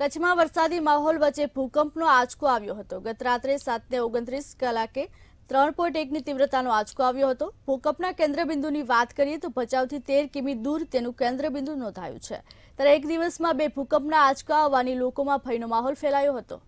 કચ્છમાં વરસાદી માહોલ વચ્ચે ભૂકંપનો આંચકો આવ્યો હતો ગત રાત્રે સાતને ઓગણત્રીસ કલાકે ત્રણ પોઈન્ટ એકની તીવ્રતાનો આંચકો આવ્યો હતો ભૂકંપના કેન્દ્રબિંદુની વાત કરીએ તો ભચાઉથી તેર કિમી દૂર તેનું કેન્દ્રબિંદુ નોંધાયું છે ત્યારે એક દિવસમાં બે ભૂકંપના આંચકા આવવાની લોકોમાં ભયનો માહોલ ફેલાયો હતો